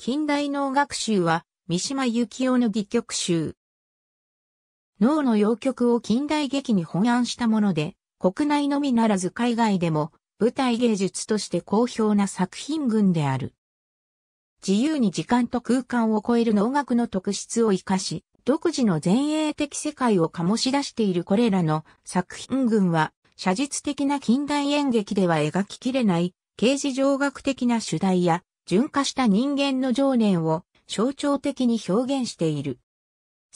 近代能楽集は、三島由紀夫の戯曲集。能の洋曲を近代劇に翻案したもので、国内のみならず海外でも舞台芸術として好評な作品群である。自由に時間と空間を超える能楽の特質を活かし、独自の前衛的世界を醸し出しているこれらの作品群は、写実的な近代演劇では描ききれない、刑事上学的な主題や純化した人間の情念を象徴的に表現している。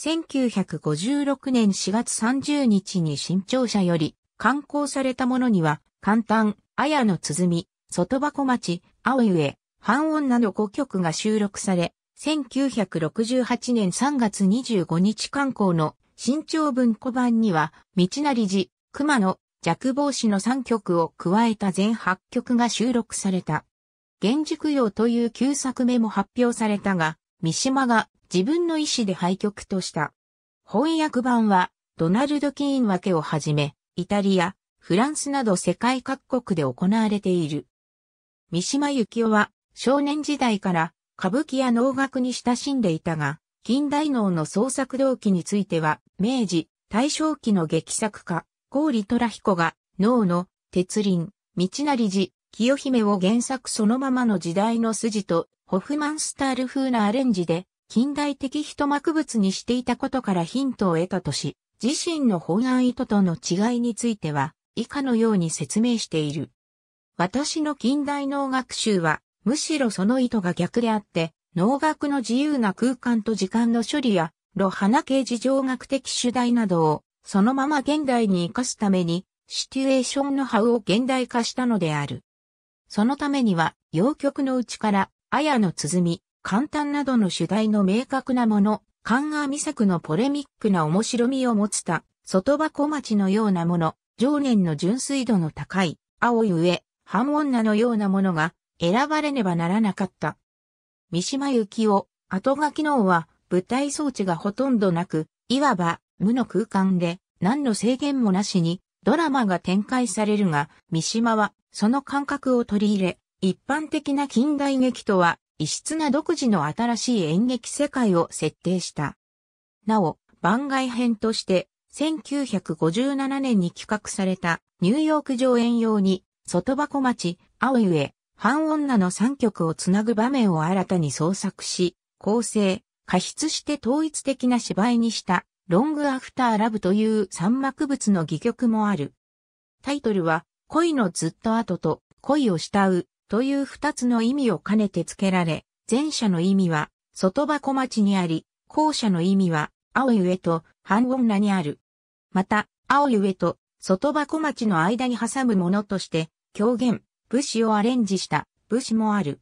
1956年4月30日に新潮社より刊行されたものには、簡単、綾の鼓、外箱町、青ゆえ、半音など5曲が収録され、1968年3月25日刊行の新潮文庫版には、道成寺、熊野、弱防止の3曲を加えた全8曲が収録された。原宿用という9作目も発表されたが、三島が自分の意思で廃局とした。翻訳版は、ドナルド・キーン分けをはじめ、イタリア、フランスなど世界各国で行われている。三島幸紀夫は、少年時代から歌舞伎や能楽に親しんでいたが、近代能の創作動機については、明治、大正期の劇作家、郡虎彦が、能の、鉄輪、道成寺、清姫を原作そのままの時代の筋と、ホフマンスタール風なアレンジで、近代的一幕物にしていたことからヒントを得たとし、自身の本案意図との違いについては、以下のように説明している。私の近代能楽集は、むしろその意図が逆であって、能楽の自由な空間と時間の処理や、露花系事情学的主題などを、そのまま現代に活かすために、シチュエーションの葉を現代化したのである。そのためには、洋曲のうちから、綾の鼓、簡単などの主題の明確なもの、カンガーミ作のポレミックな面白みを持つた、外箱町のようなもの、常年の純粋度の高い、青い上、半女のようなものが選ばれねばならなかった。三島由紀夫、後書きのは舞台装置がほとんどなく、いわば無の空間で何の制限もなしにドラマが展開されるが、三島はその感覚を取り入れ、一般的な近代劇とは異質な独自の新しい演劇世界を設定した。なお、番外編として、1957年に企画されたニューヨーク上演用に、外箱町、青ゆえ、半女の3曲をつなぐ場面を新たに創作し、構成、過失して統一的な芝居にした、ロングアフターラブという三幕物の戯曲もある。タイトルは、恋のずっと後と恋を慕うという二つの意味を兼ねて付けられ、前者の意味は外箱町にあり、後者の意味は青ゆえと半女にある。また、青ゆえと外箱町の間に挟むものとして狂言、武士をアレンジした武士もある。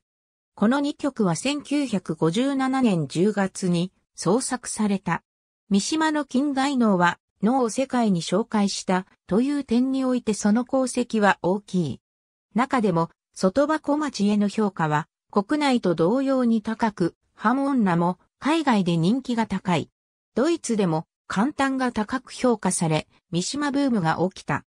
この二曲は1957年10月に創作された。三島の近代能は脳を世界に紹介したという点においてその功績は大きい。中でも、外箱町への評価は国内と同様に高く、ハンナも海外で人気が高い。ドイツでも簡単が高く評価され、三島ブームが起きた。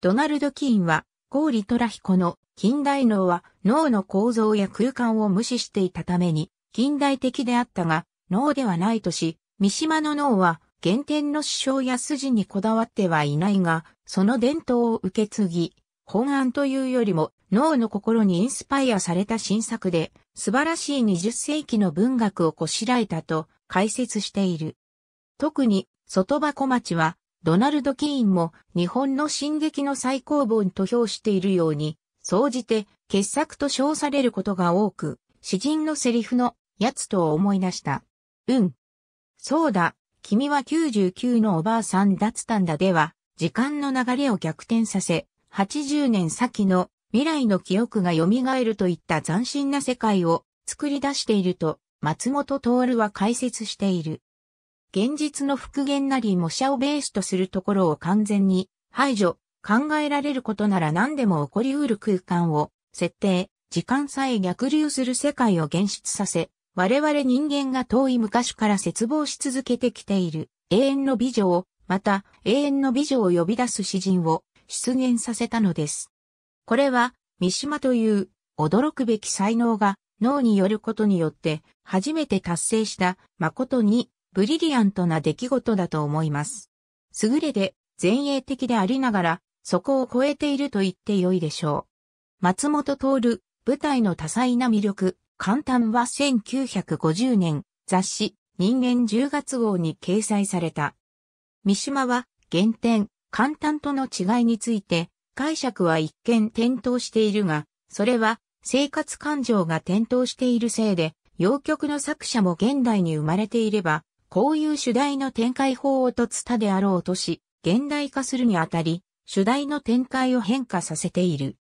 ドナルド・キーンは、コーリ・トラヒコの近代脳は脳の構造や空間を無視していたために近代的であったが脳ではないとし、三島の脳は原点の主張や筋にこだわってはいないが、その伝統を受け継ぎ、本案というよりも脳の心にインスパイアされた新作で、素晴らしい20世紀の文学をこしらえたと解説している。特に、外箱町は、ドナルド・キーンも日本の進撃の最高本と評しているように、総じて傑作と称されることが多く、詩人のセリフのやつと思い出した。うん。そうだ、君は99のおばあさんだっつたんだでは、時間の流れを逆転させ、80年先の未来の記憶が蘇るといった斬新な世界を作り出していると、松本徹は解説している。現実の復元なり模写をベースとするところを完全に排除、考えられることなら何でも起こりうる空間を設定、時間さえ逆流する世界を現出させ、我々人間が遠い昔から絶望し続けてきている永遠の美女を、また永遠の美女を呼び出す詩人を出現させたのです。これは、三島という驚くべき才能が脳によることによって初めて達成した誠にブリリアントな出来事だと思います。優れで前衛的でありながらそこを超えていると言って良いでしょう。松本徹、舞台の多彩な魅力、簡単は1950年、雑誌、人間10月号に掲載された。三島は、原点、簡単との違いについて、解釈は一見点灯しているが、それは、生活感情が点灯しているせいで、洋曲の作者も現代に生まれていれば、こういう主題の展開法をとつたであろうとし、現代化するにあたり、主題の展開を変化させている。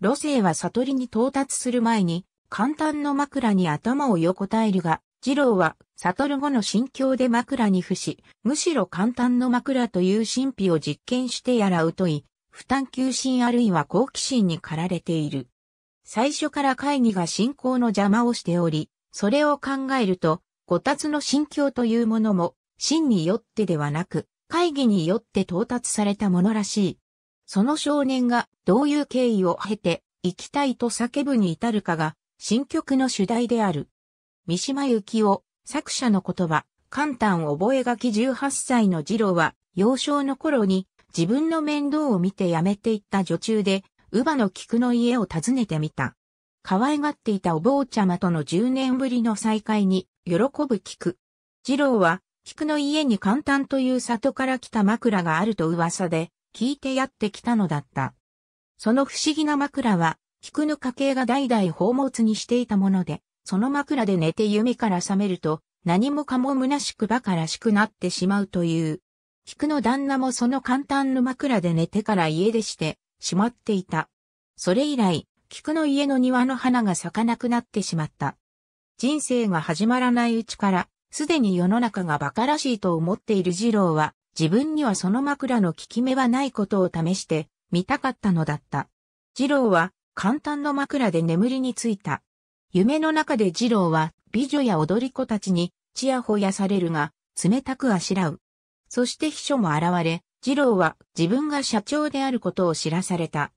路性は悟りに到達する前に、簡単の枕に頭を横たえるが、二郎は悟る後の心境で枕に付し、むしろ簡単の枕という神秘を実験してやらうとい、負担求心あるいは好奇心に駆られている。最初から会議が進行の邪魔をしており、それを考えると、五達の心境というものも、真によってではなく、会議によって到達されたものらしい。その少年がどういう経緯を経て、行きたいと叫ぶに至るかが、新曲の主題である。三島由紀夫、作者の言葉、簡単覚書き18歳の次郎は、幼少の頃に自分の面倒を見て辞めていった女中で、乳母の菊の家を訪ねてみた。可愛がっていたお坊ちゃまとの10年ぶりの再会に、喜ぶ菊。次郎は、菊の家に簡単という里から来た枕があると噂で、聞いてやってきたのだった。その不思議な枕は、菊の家系が代々宝物にしていたもので、その枕で寝て夢から覚めると、何もかも虚しく馬鹿らしくなってしまうという。菊の旦那もその簡単な枕で寝てから家出してしまっていた。それ以来、菊の家の庭の花が咲かなくなってしまった。人生が始まらないうちから、すでに世の中が馬鹿らしいと思っている二郎は、自分にはその枕の効き目はないことを試して、見たかったのだった。二郎は、簡単の枕で眠りについた。夢の中で二郎は美女や踊り子たちにちやほやされるが、冷たくあしらう。そして秘書も現れ、二郎は自分が社長であることを知らされた。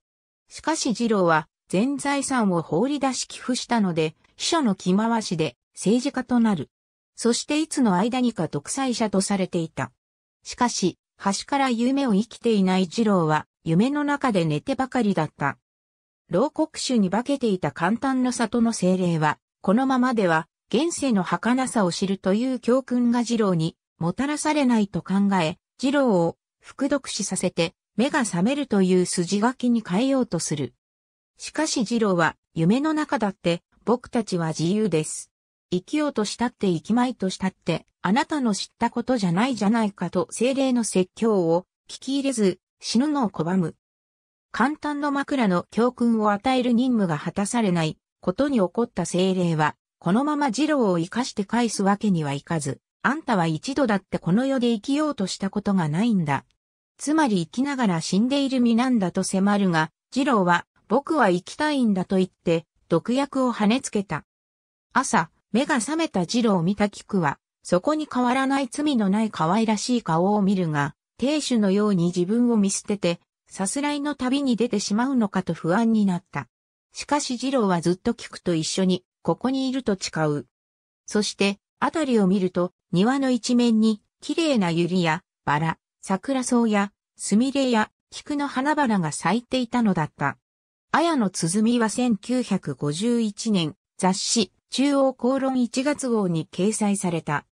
しかし二郎は全財産を放り出し寄付したので、秘書の着回しで政治家となる。そしていつの間にか独裁者とされていた。しかし、端から夢を生きていない二郎は夢の中で寝てばかりだった。老国主に化けていた簡単な里の精霊は、このままでは、現世の儚さを知るという教訓が二郎に、もたらされないと考え、二郎を、服読死させて、目が覚めるという筋書きに変えようとする。しかし二郎は、夢の中だって、僕たちは自由です。生きようとしたって生きまいとしたって、あなたの知ったことじゃないじゃないかと精霊の説教を聞き入れず、死ぬのを拒む。簡単の枕の教訓を与える任務が果たされないことに起こった精霊は、このまま二郎を生かして返すわけにはいかず、あんたは一度だってこの世で生きようとしたことがないんだ。つまり生きながら死んでいる身なんだと迫るが、二郎は、僕は生きたいんだと言って、毒薬を跳ねつけた。朝、目が覚めた二郎を見た菊は、そこに変わらない罪のない可愛らしい顔を見るが、亭主のように自分を見捨てて、さすらいの旅に出てしまうのかと不安になった。しかし二郎はずっと菊と一緒に、ここにいると誓う。そして、あたりを見ると、庭の一面に、綺麗な百合や、バラ、桜草や、スミレや、菊の花々が咲いていたのだった。綾野鼓は1951年、雑誌、中央公論1月号に掲載された。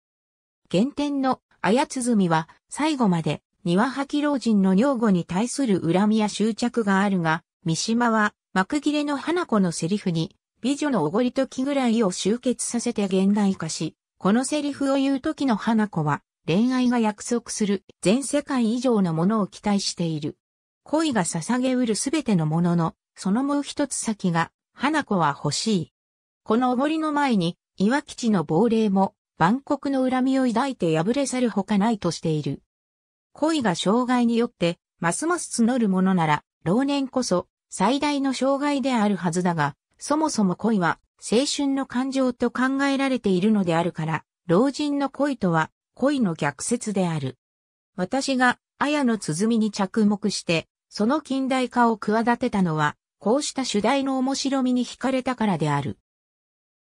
原点の綾鼓は、最後まで、庭吐き老人の女房に対する恨みや執着があるが、三島は幕切れの花子のセリフに、美女のおごりと気ぐらいを集結させて現代化し、このセリフを言う時の花子は、恋愛が約束する全世界以上のものを期待している。恋が捧げうるすべてのものの、そのもう一つ先が、花子は欲しい。このおごりの前に、岩吉の亡霊も、万国の恨みを抱いて破れ去るほかないとしている。恋が障害によって、ますます募るものなら、老年こそ、最大の障害であるはずだが、そもそも恋は、青春の感情と考えられているのであるから、老人の恋とは、恋の逆説である。私が、綾の鼓に着目して、その近代化を企てたのは、こうした主題の面白みに惹かれたからである。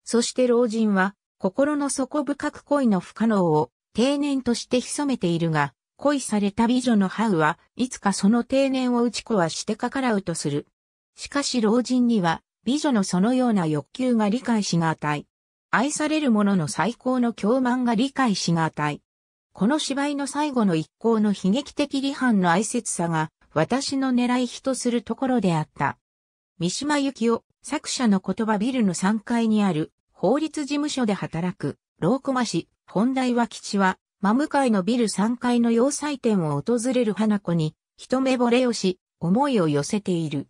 そして老人は、心の底深く恋の不可能を、定年として潜めているが、恋された美女のハウは、いつかその定年を打ち子はしてかからうとする。しかし老人には、美女のそのような欲求が理解しがたい。愛される者の最高の共慢が理解しがたい。この芝居の最後の一行の悲劇的離反の哀切さが、私の狙い日とするところであった。三島由紀夫、作者の言葉ビルの3階にある、法律事務所で働く、老駒氏、本題は吉は、真向かいのビル3階の要塞店を訪れる花子に、一目惚れをし、思いを寄せている。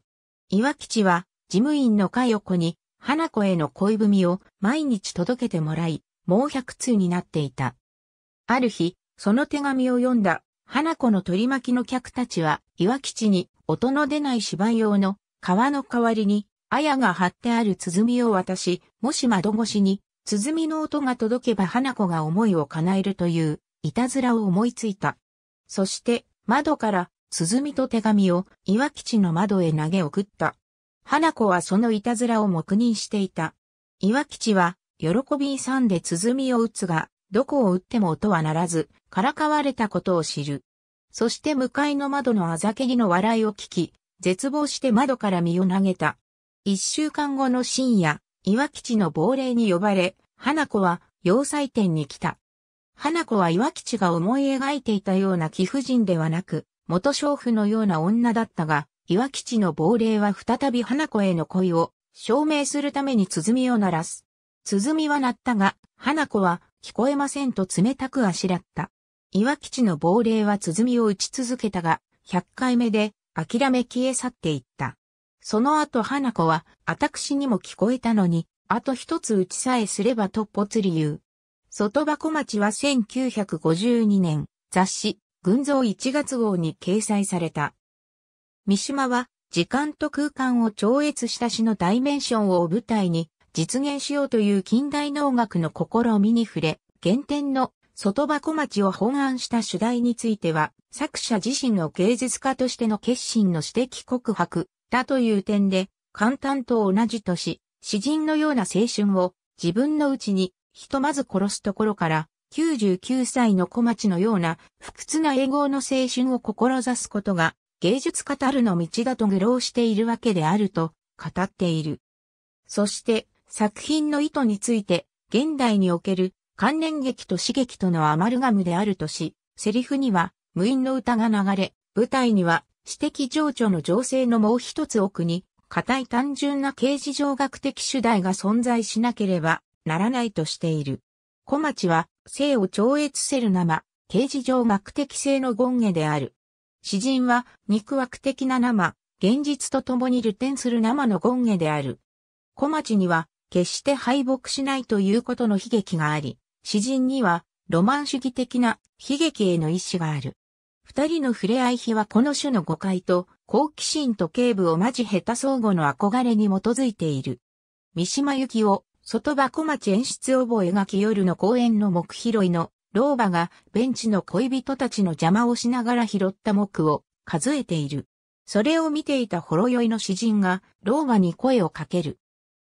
岩吉は、事務員の佳代子に、花子への恋文を毎日届けてもらい、もう百通になっていた。ある日、その手紙を読んだ、花子の取り巻きの客たちは、岩吉に、音の出ない芝居用の、革の代わりに、綾が貼ってある鼓を渡し、もし窓越しに、鼓の音が届けば花子が思いを叶えるという、いたずらを思いついた。そして、窓から、鼓と手紙を岩吉の窓へ投げ送った。花子はそのいたずらを黙認していた。岩吉は、喜び勇んで鼓を打つが、どこを打っても音は鳴らず、からかわれたことを知る。そして向かいの窓のあざけぎの笑いを聞き、絶望して窓から身を投げた。一週間後の深夜、岩吉の亡霊に呼ばれ、花子は要塞店に来た。花子は岩吉が思い描いていたような貴婦人ではなく、元娼婦のような女だったが、岩吉の亡霊は再び花子への恋を証明するために鼓を鳴らす。鼓は鳴ったが、花子は聞こえませんと冷たくあしらった。岩吉の亡霊は鼓を打ち続けたが、100回目で諦め消え去っていった。その後花子は、あたくしにも聞こえたのに、あと一つ打ちさえすればとぽつり言う。外箱町は1952年、雑誌、群像1月号に掲載された。三島は、時間と空間を超越した詩のダイメンションを舞台に、実現しようという近代農学の試みに触れ、原点の外箱町を本案した主題については、作者自身の芸術家としての決心の指摘告白、だという点で、簡単と同じとし、詩人のような青春を自分のうちにひとまず殺すところから、99歳の小町のような不屈な英語の青春を志すことが芸術家たるの道だと愚弄しているわけであると語っている。そして作品の意図について現代における関連劇と刺激とのアマルガムであるとし、セリフには無因の歌が流れ、舞台には知的情緒の情勢のもう一つ奥に、固い単純な形事上学的主題が存在しなければならないとしている。小町は、性を超越せる生、形事上学的性の権下である。詩人は、肉枠的な生、現実と共に流転する生の権下である。小町には、決して敗北しないということの悲劇があり、詩人には、ロマン主義的な悲劇への意志がある。二人の触れ合い日はこの種の誤解と、好奇心と警部をまじ下手相互の憧れに基づいている。三島由紀夫、外箱町演出覚えがき夜の公園の木拾いの、老婆がベンチの恋人たちの邪魔をしながら拾った木を数えている。それを見ていたほろ酔いの詩人が老婆に声をかける。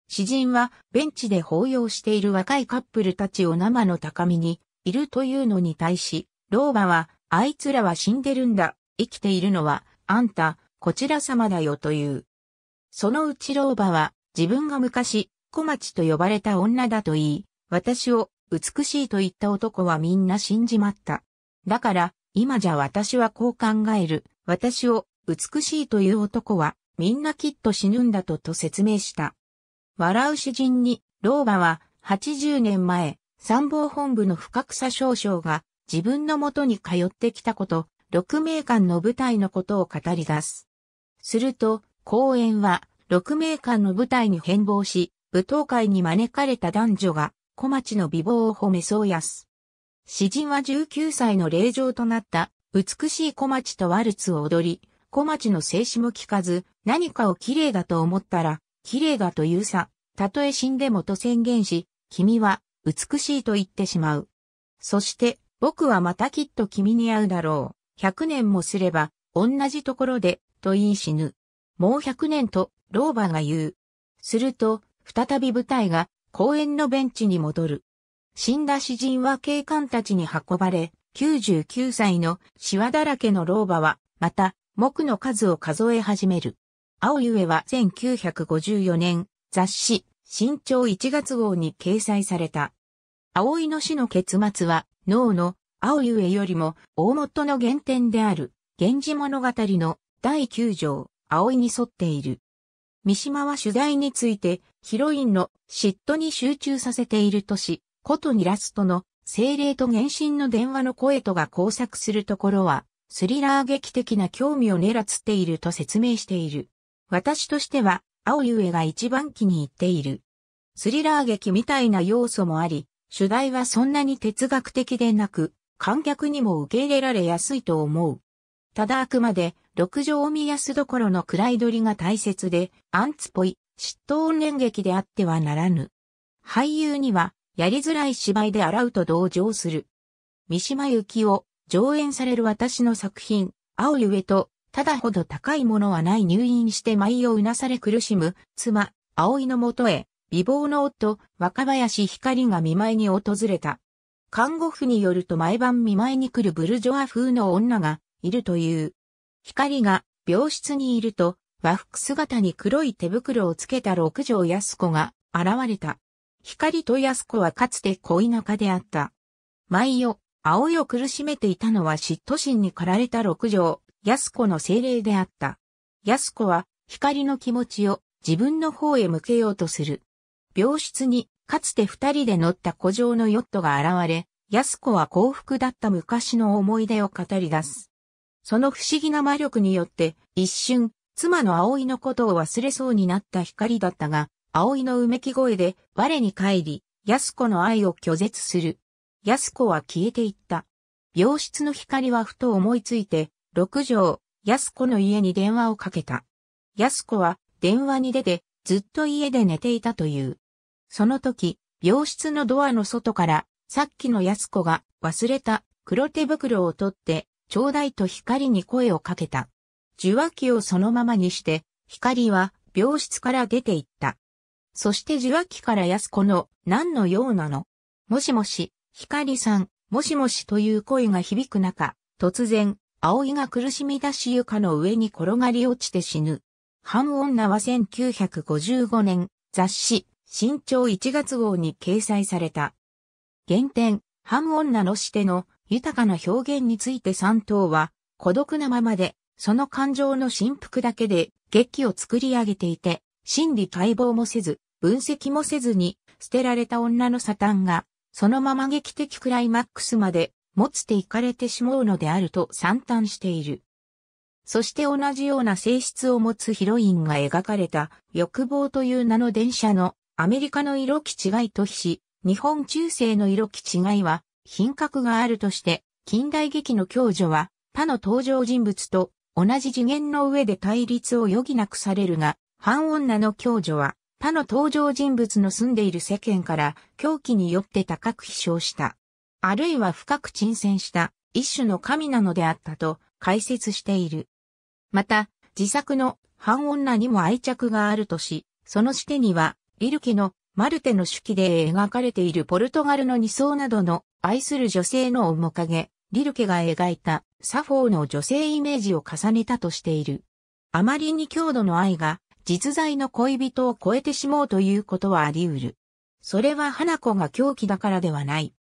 詩人はベンチで抱擁している若いカップルたちを生の高みにいるというのに対し、老婆はあいつらは死んでるんだ。生きているのは、あんた、こちら様だよという。そのうち老婆は、自分が昔、小町と呼ばれた女だと言い、私を、美しいと言った男はみんな死んじまった。だから、今じゃ私はこう考える。私を、美しいという男は、みんなきっと死ぬんだとと説明した。笑う詩人に、老婆は、80年前、参謀本部の深草少将が、自分のもとに通ってきたこと、六名館の舞台のことを語り出す。すると、公演は、六名館の舞台に変貌し、舞踏会に招かれた男女が、小町の美貌を褒めそうやす。詩人は19歳の霊場となった、美しい小町とワルツを踊り、小町の静止も聞かず、何かを綺麗だと思ったら、綺麗だと言うさ、たとえ死んでもと宣言し、君は美しいと言ってしまう。そして、僕はまたきっと君に会うだろう。百年もすれば、同じところで、と言い死ぬ。もう百年と、老婆が言う。すると、再び舞台が、公園のベンチに戻る。死んだ詩人は警官たちに運ばれ、99歳のシワだらけの老婆は、また、木の数を数え始める。青ゆえは1954年、雑誌、新潮1月号に掲載された。いの死の結末は、脳の青ゆえよりも大元の原点である源氏物語の第9条葵に沿っている。三島は取材についてヒロインの嫉妬に集中させているとし、ことにラストの精霊と原神の電話の声とが交錯するところはスリラー劇的な興味を狙っていると説明している。私としては青ゆえが一番気に入っている。スリラー劇みたいな要素もあり、主題はそんなに哲学的でなく、観客にも受け入れられやすいと思う。ただあくまで、六条宮安どころの位取りが大切で、アンツぽい、嫉妬音連劇であってはならぬ。俳優には、やりづらい芝居で洗うと同情する。三島由紀夫、上演される私の作品、青ゆえと、ただほど高いものはない入院して舞をうなされ苦しむ、妻、葵のもとへ、美貌の夫、若林光が見舞いに訪れた。看護婦によると毎晩見舞いに来るブルジョア風の女がいるという。光が病室にいると和服姿に黒い手袋をつけた六条安子が現れた。光と安子はかつて恋仲であった。毎夜、青いを苦しめていたのは嫉妬心に駆られた六条、安子の精霊であった。安子は光の気持ちを自分の方へ向けようとする。病室に、かつて二人で乗った古城のヨットが現れ、安子は幸福だった昔の思い出を語り出す。その不思議な魔力によって、一瞬、妻の葵のことを忘れそうになった光だったが、葵のうめき声で、我に帰り、安子の愛を拒絶する。安子は消えていった。病室の光はふと思いついて、六条、安子の家に電話をかけた。安子は電話に出て、ずっと家で寝ていたという。その時、病室のドアの外から、さっきの安子が忘れた黒手袋を取って、ちょうだいと光に声をかけた。受話器をそのままにして、光は病室から出て行った。そして受話器から安子の何の用なのもしもし、光さん、もしもしという声が響く中、突然、葵が苦しみ出し床の上に転がり落ちて死ぬ。半女は1955年、雑誌、新潮1月号に掲載された。原点、ハム女のしての豊かな表現について3頭は、孤独なままで、その感情の振幅だけで劇を作り上げていて、心理解剖もせず、分析もせずに、捨てられた女のサタンが、そのまま劇的クライマックスまで、持つていかれてしまうのであると散々している。そして同じような性質を持つヒロインが描かれた欲望という名の電車のアメリカの色気違いと比し、日本中世の色気違いは、品格があるとして、近代劇の教女は、他の登場人物と同じ次元の上で対立を余儀なくされるが、半女の教女は、他の登場人物の住んでいる世間から狂気によって高く飛翔した。あるいは深く沈潜した一種の神なのであったと解説している。また、自作の半女にも愛着があるとし、その視点にはリルケのマルテの手記で描かれているポルトガルの二層などの愛する女性の面影、リルケが描いたサフォーの女性イメージを重ねたとしている。あまりに強度の愛が実在の恋人を超えてしまうということはあり得る。それは花子が狂気だからではない。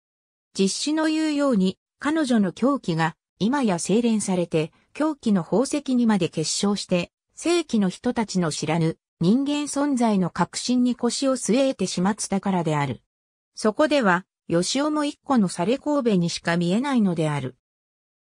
実施の言うように彼女の狂気が今や精錬されて狂気の宝石にまで結晶して世紀の人たちの知らぬ人間存在の核心に腰を据えてしまったからである。そこでは、吉尾も一個のされ神戸にしか見えないのである。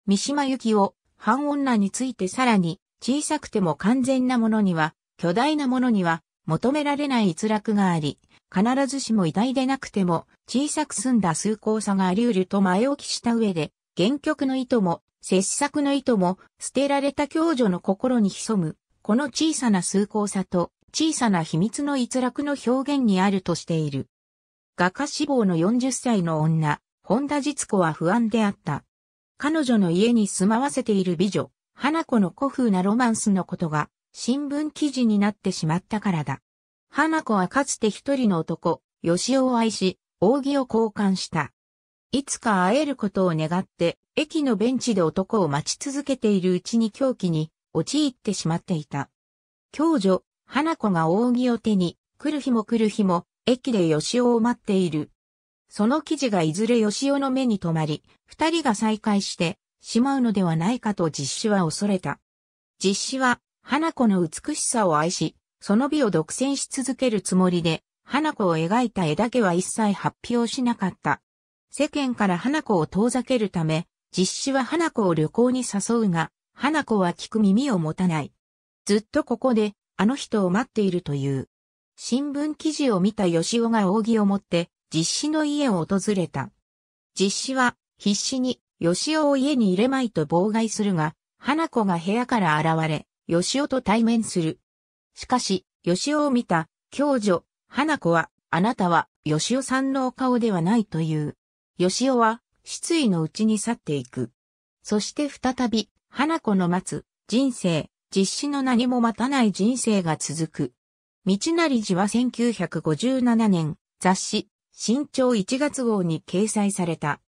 三島由紀夫、半女についてさらに、小さくても完全なものには、巨大なものには、求められない逸落があり、必ずしも偉大でなくても、小さく済んだ崇高さがあり得ると前置きした上で、原曲の意図も、切削の意図も、捨てられた教女の心に潜む、この小さな崇高さと、小さな秘密の逸落の表現にあるとしている。画家志望の40歳の女、本田実子は不安であった。彼女の家に住まわせている美女、花子の古風なロマンスのことが、新聞記事になってしまったからだ。花子はかつて一人の男、吉尾を愛し、扇を交換した。いつか会えることを願って、駅のベンチで男を待ち続けているうちに狂気に陥ってしまっていた。花子が扇を手に、来る日も来る日も、駅で吉尾を待っている。その記事がいずれ吉尾の目に留まり、二人が再会してしまうのではないかと実子は恐れた。実子は、花子の美しさを愛し、その美を独占し続けるつもりで、花子を描いた絵だけは一切発表しなかった。世間から花子を遠ざけるため、実子は花子を旅行に誘うが、花子は聞く耳を持たない。ずっとここであの人を待っているという。新聞記事を見た吉尾が扇を持って、実子の家を訪れた。実子は、必死に、吉尾を家に入れまいと妨害するが、花子が部屋から現れ、吉尾と対面する。しかし、吉尾を見た、教女、花子は、あなたは、吉尾さんのお顔ではないという。吉尾は、失意のうちに去っていく。そして再び、花子の待つ、人生、実施の何も待たない人生が続く。道成寺は1957年、雑誌、新潮1月号に掲載された。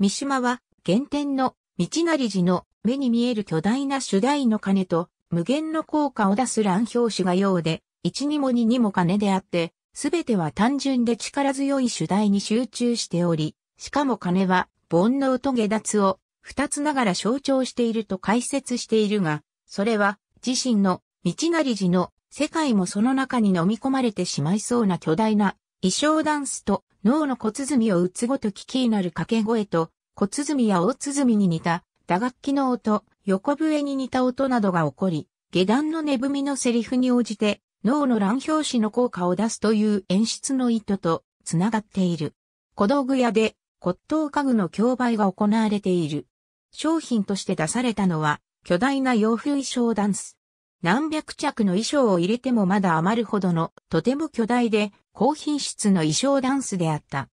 三島は、原点の道成寺の目に見える巨大な主題の鐘と無限の効果を出す乱表紙がようで、一にも二にも鐘であって、すべては単純で力強い主題に集中しており、しかも鐘は煩悩と下脱を二つながら象徴していると解説しているが、それは自身の道なり時の世界もその中に飲み込まれてしまいそうな巨大な衣装ダンスと脳の小鼓を打つごとき機になる掛け声と小鼓や大鼓に似た打楽器の音、横笛に似た音などが起こり、下段の寝踏みのセリフに応じて脳の乱拍子の効果を出すという演出の意図とつながっている。小道具屋で骨董家具の競売が行われている。商品として出されたのは巨大な洋風衣装ダンス。何百着の衣装を入れてもまだ余るほどの、とても巨大で、高品質の衣装ダンスであった。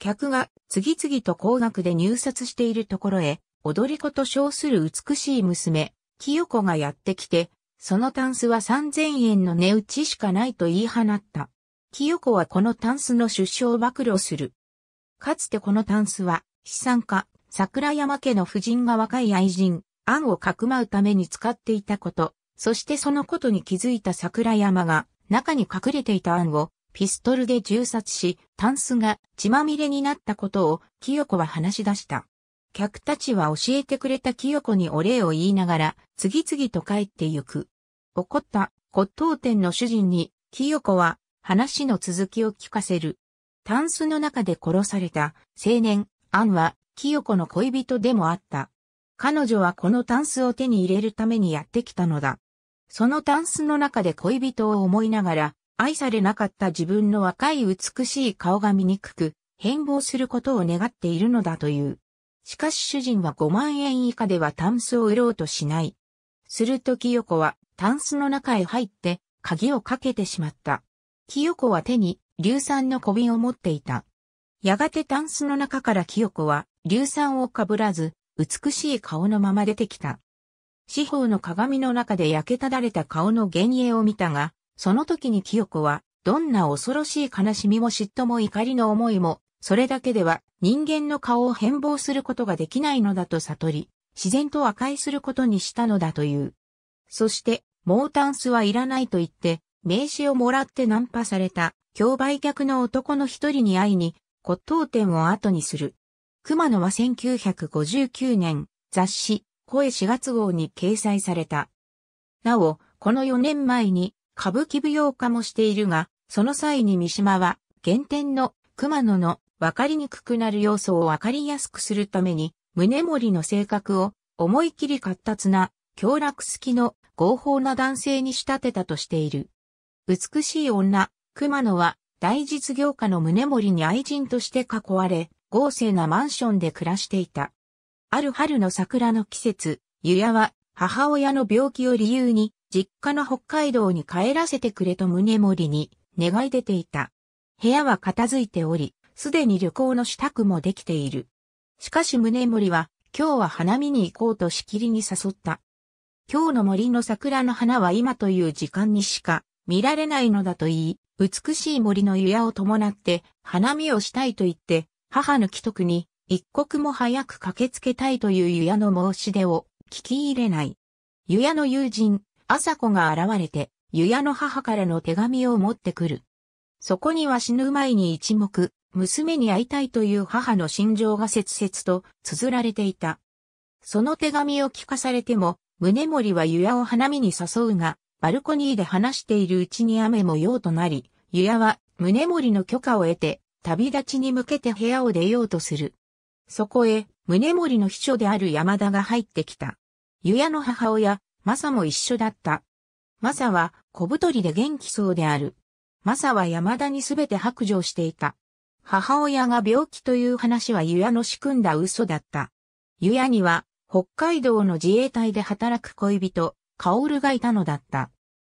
客が次々と高額で入札しているところへ、踊り子と称する美しい娘、清子がやってきて、そのタンスは3000円の値打ちしかないと言い放った。清子はこのタンスの出生を暴露する。かつてこのタンスは、資産家、桜山家の夫人が若い愛人、案をかくまうために使っていたこと、そしてそのことに気づいた桜山が、中に隠れていた案をピストルで銃殺し、タンスが血まみれになったことを清子は話し出した。客たちは教えてくれた清子にお礼を言いながら、次々と帰ってゆく。怒った骨董店の主人に、清子は話の続きを聞かせる。タンスの中で殺された青年、アンは清子の恋人でもあった。彼女はこのタンスを手に入れるためにやってきたのだ。そのタンスの中で恋人を思いながら、愛されなかった自分の若い美しい顔が醜く、変貌することを願っているのだという。しかし主人は5万円以下ではタンスを売ろうとしない。すると清子は、タンスの中へ入って、鍵をかけてしまった。清子は手に、硫酸の小瓶を持っていた。やがてタンスの中から清子は、硫酸をかぶらず、美しい顔のまま出てきた。四方の鏡の中で焼けただれた顔の幻影を見たが、その時に清子は、どんな恐ろしい悲しみも嫉妬も怒りの思いも、それだけでは人間の顔を変貌することができないのだと悟り、自然と和解することにしたのだという。そして、モータンスはいらないと言って、名刺をもらってナンパされた、競売客の男の一人に会いに、骨董店を後にする。熊野は1959年、雑誌、声4月号に掲載された。なお、この4年前に歌舞伎舞踊家もしているが、その際に三島は原点の熊野の分かりにくくなる要素を分かりやすくするために、胸盛の性格を思い切り活発な強楽好きの合法な男性に仕立てたとしている。美しい女、熊野は大実業家の胸盛に愛人として囲われ、豪勢なマンションで暮らしていた。ある春の桜の季節、ゆやは母親の病気を理由に実家の北海道に帰らせてくれと胸盛に願い出ていた。部屋は片付いており、すでに旅行の支度もできている。しかし胸盛は今日は花見に行こうとしきりに誘った。今日の森の桜の花は今という時間にしか見られないのだと言い、美しい森の湯屋を伴って花見をしたいと言って母の既得に、一刻も早く駆けつけたいという湯屋の申し出を聞き入れない。湯屋の友人、朝子が現れて、湯屋の母からの手紙を持ってくる。そこには死ぬ前に一目、娘に会いたいという母の心情が切々と綴られていた。その手紙を聞かされても、宗盛は湯屋を花見に誘うが、バルコニーで話しているうちに雨も用となり、湯屋は宗盛の許可を得て、旅立ちに向けて部屋を出ようとする。そこへ、宗盛の秘書である山田が入ってきた。湯屋の母親、マサも一緒だった。マサは小太りで元気そうである。マサは山田にすべて白状していた。母親が病気という話は湯屋の仕組んだ嘘だった。湯屋には北海道の自衛隊で働く恋人、カオルがいたのだった。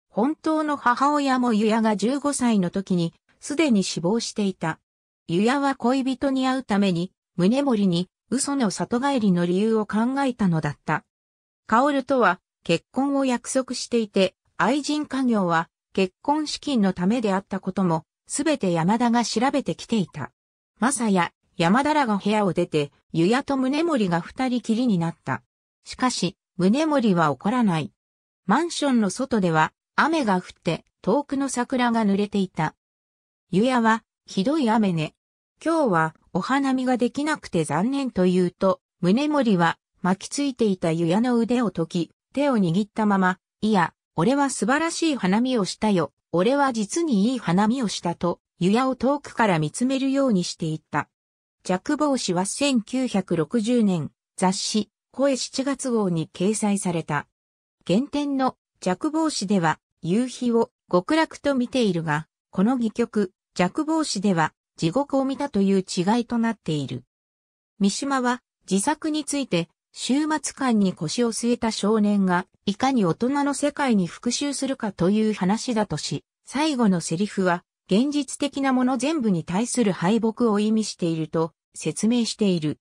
本当の母親も湯屋が15歳の時にすでに死亡していた。湯屋は恋人に会うために、宗盛に嘘の里帰りの理由を考えたのだった。カオルとは結婚を約束していて、愛人家業は結婚資金のためであったことも、すべて山田が調べてきていた。まさや、山田らが部屋を出て、湯屋と宗盛が二人きりになった。しかし、宗盛は怒らない。マンションの外では、雨が降って、遠くの桜が濡れていた。湯屋は、ひどい雨ね。今日はお花見ができなくて残念というと、宗盛は巻きついていた湯屋の腕を解き、手を握ったまま、いや、俺は素晴らしい花見をしたよ。俺は実にいい花見をしたと、湯屋を遠くから見つめるようにしていった。弱帽子は1960年、雑誌、声7月号に掲載された。原点の弱帽子では、夕日を極楽と見ているが、この戯曲、弱防止では地獄を見たという違いとなっている。三島は自作について、終末感に腰を据えた少年が、いかに大人の世界に復讐するかという話だとし、最後のセリフは、現実的なもの全部に対する敗北を意味していると説明している。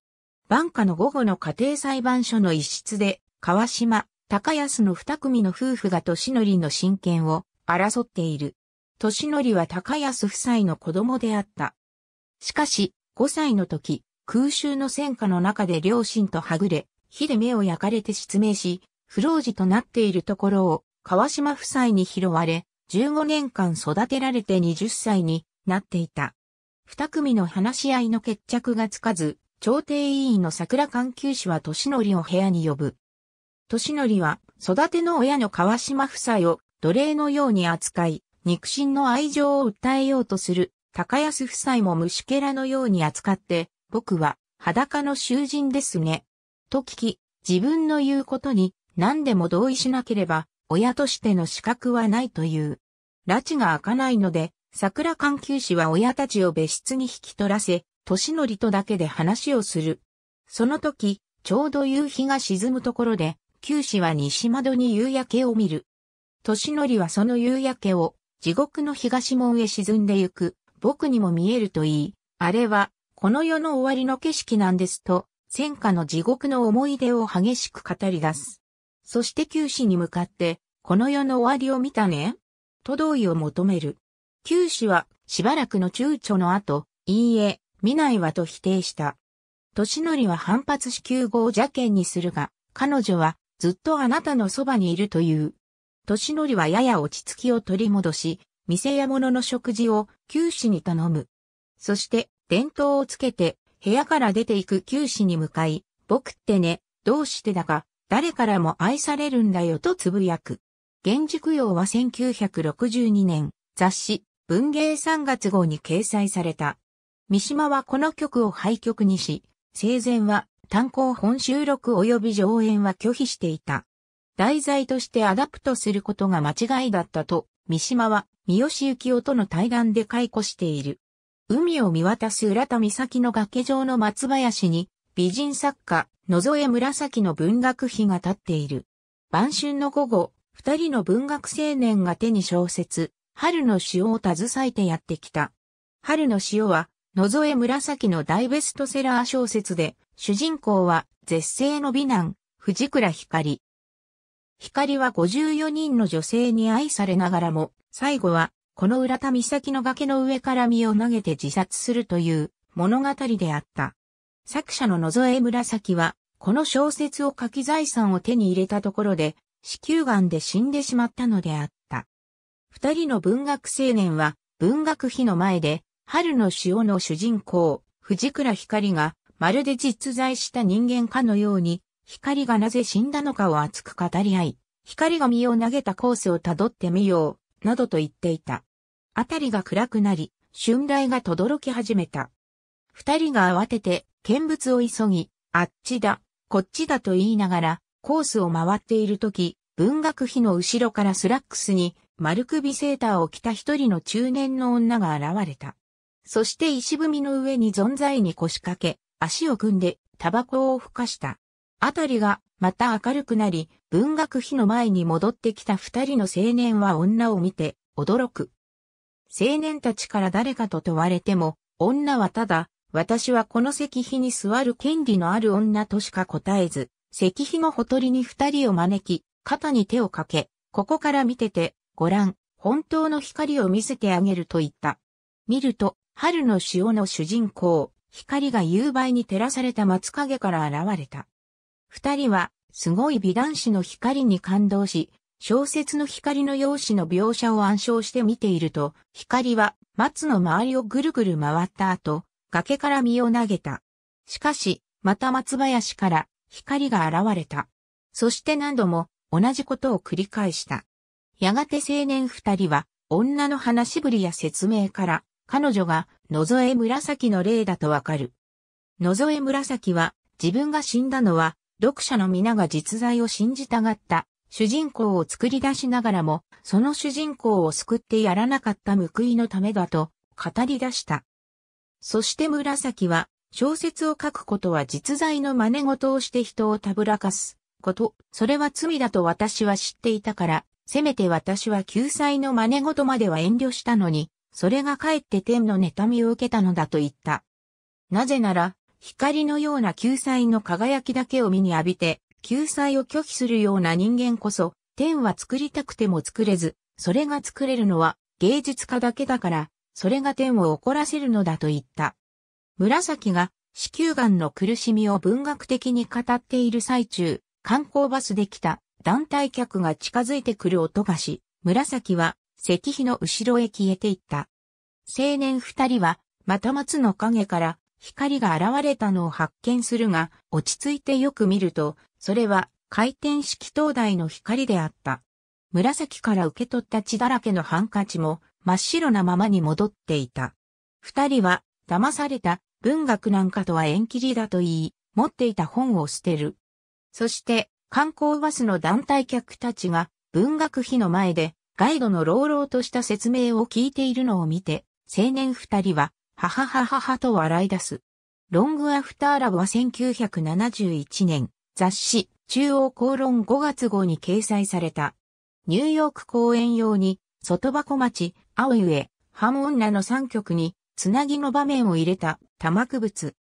晩下の午後の家庭裁判所の一室で、川島、高安の二組の夫婦が年りの親権を争っている。年則は高安夫妻の子供であった。しかし、5歳の時、空襲の戦火の中で両親とはぐれ、火で目を焼かれて失明し、不老児となっているところを、川島夫妻に拾われ、15年間育てられて20歳になっていた。二組の話し合いの決着がつかず、朝廷委員の桜環球士は年則を部屋に呼ぶ。年則は育ての親の川島夫妻を奴隷のように扱い、肉親の愛情を訴えようとする、高安夫妻も虫けらのように扱って、僕は裸の囚人ですね。と聞き、自分の言うことに何でも同意しなければ、親としての資格はないという。拉致が開かないので、桜環九師は親たちを別室に引き取らせ、年寄りとだけで話をする。その時、ちょうど夕日が沈むところで、九死は西窓に夕焼けを見る。年寄りはその夕焼けを地獄の東門へ沈んでゆく、僕にも見えるといい、あれは、この世の終わりの景色なんですと、戦火の地獄の思い出を激しく語り出す。そして九死に向かって、この世の終わりを見たね、と同意を求める。九死は、しばらくの躊躇の後、いいえ、見ないわと否定した。年りは反発し9号を邪険にするが、彼女は、ずっとあなたのそばにいるという。年りはやや落ち着きを取り戻し、店や物の食事を九死に頼む。そして、伝統をつけて、部屋から出ていく九死に向かい、僕ってね、どうしてだか、誰からも愛されるんだよとつぶやく。現塾用は1962年、雑誌、文芸3月号に掲載された。三島はこの曲を廃曲にし、生前は単行本収録及び上演は拒否していた。題材としてアダプトすることが間違いだったと、三島は三好幸夫との対談で解雇している。海を見渡す浦田岬の崖上の松林に、美人作家、野添紫の文学碑が立っている。晩春の午後、二人の文学青年が手に小説、春の塩を携えてやってきた。春の塩は、野添紫の大ベストセラー小説で、主人公は絶世の美男、藤倉光。光は54人の女性に愛されながらも、最後は、この浦田岬の崖の上から身を投げて自殺するという物語であった。作者の野添紫は、この小説を書き財産を手に入れたところで、子宮癌で死んでしまったのであった。二人の文学青年は、文学碑の前で、春の潮の主人公、藤倉光が、まるで実在した人間かのように、光がなぜ死んだのかを熱く語り合い、光が身を投げたコースをたどってみよう、などと言っていた。あたりが暗くなり、春雷が轟き始めた。二人が慌てて、見物を急ぎ、あっちだ、こっちだと言いながら、コースを回っているとき、文学費の後ろからスラックスに、丸首セーターを着た一人の中年の女が現れた。そして石踏みの上に存在に腰掛け、足を組んで、タバコをふかした。あたりがまた明るくなり、文学碑の前に戻ってきた二人の青年は女を見て驚く。青年たちから誰かと問われても、女はただ、私はこの石碑に座る権利のある女としか答えず、石碑のほとりに二人を招き、肩に手をかけ、ここから見てて、ご覧、本当の光を見せてあげると言った。見ると、春の潮の主人公、光が夕梅に照らされた松影から現れた。二人は、すごい美男子の光に感動し、小説の光の容姿の描写を暗唱して見ていると、光は松の周りをぐるぐる回った後、崖から身を投げた。しかし、また松林から光が現れた。そして何度も同じことを繰り返した。やがて青年二人は、女の話しぶりや説明から、彼女が野添紫の霊だとわかる。野添紫は、自分が死んだのは読者の皆が実在を信じたがった主人公を作り出しながらも、その主人公を救ってやらなかった報いのためだと語り出した。そして紫は、小説を書くことは実在の真似事をして人をたぶらかすこと、それは罪だと私は知っていたから、せめて私は救済の真似事までは遠慮したのに、それがかえって天の妬みを受けたのだと言った。なぜなら、光のような救済の輝きだけを身に浴びて、救済を拒否するような人間こそ、天は作りたくても作れず、それが作れるのは芸術家だけだから、それが天を怒らせるのだと言った。紫が子宮癌の苦しみを文学的に語っている最中、観光バスで来た団体客が近づいてくる音がし、紫は石碑の後ろへ消えていった。青年二人は、また松の影から光が現れたのを発見するが、落ち着いてよく見ると、それは回転式灯台の光であった。紫から受け取った血だらけのハンカチも真っ白なままに戻っていた。二人は騙された文学なんかとは縁切りだと言い、持っていた本を捨てる。そして観光バスの団体客たちが文学費の前でガイドの朗々とした説明を聞いているのを見て、青年二人ははははははと笑い出す。ロングアフターラブは1971年、雑誌、中央公論5月号に掲載された。ニューヨーク公演用に、外箱町、青ゆえ、半女の3曲に、つなぎの場面を入れた、多幕物。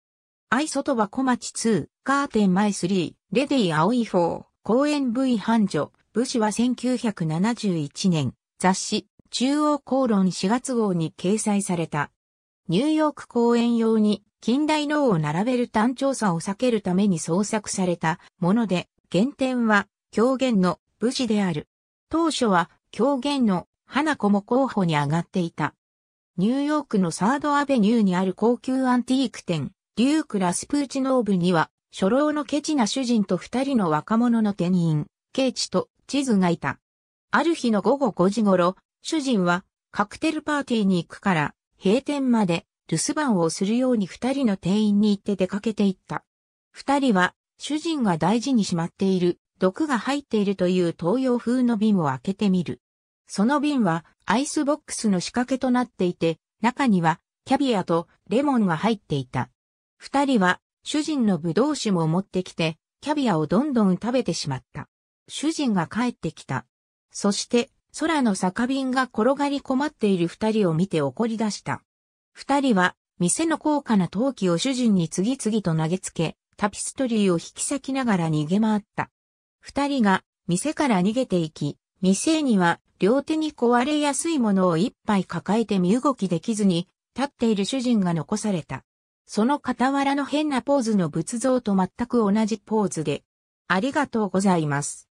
愛外箱町2、カーテン前3、レディ青い4、公演 V 繁盛、武士は1971年、雑誌、中央公論4月号に掲載された。ニューヨーク公演用に近代脳を並べる単調さを避けるために創作されたもので、原点は狂言の武士である。当初は狂言の花子も候補に上がっていた。ニューヨークのサードアベニューにある高級アンティーク店、デューク・ラスプーチノーブには、初老のケチな主人と二人の若者の店員、ケイチと地図がいた。ある日の午後5時頃、主人はカクテルパーティーに行くから、閉店まで留守番をするように二人の店員に行って出かけていった。二人は主人が大事にしまっている毒が入っているという東洋風の瓶を開けてみる。その瓶はアイスボックスの仕掛けとなっていて、中にはキャビアとレモンが入っていた。二人は主人のブドウ酒も持ってきて、キャビアをどんどん食べてしまった。主人が帰ってきた。そして空の酒瓶が転がり困っている二人を見て怒り出した。二人は、店の高価な陶器を主人に次々と投げつけ、タピストリーを引き裂きながら逃げ回った。二人が、店から逃げていき、店には、両手に壊れやすいものを一杯抱えて身動きできずに、立っている主人が残された。その傍らの変なポーズの仏像と全く同じポーズで、ありがとうございます。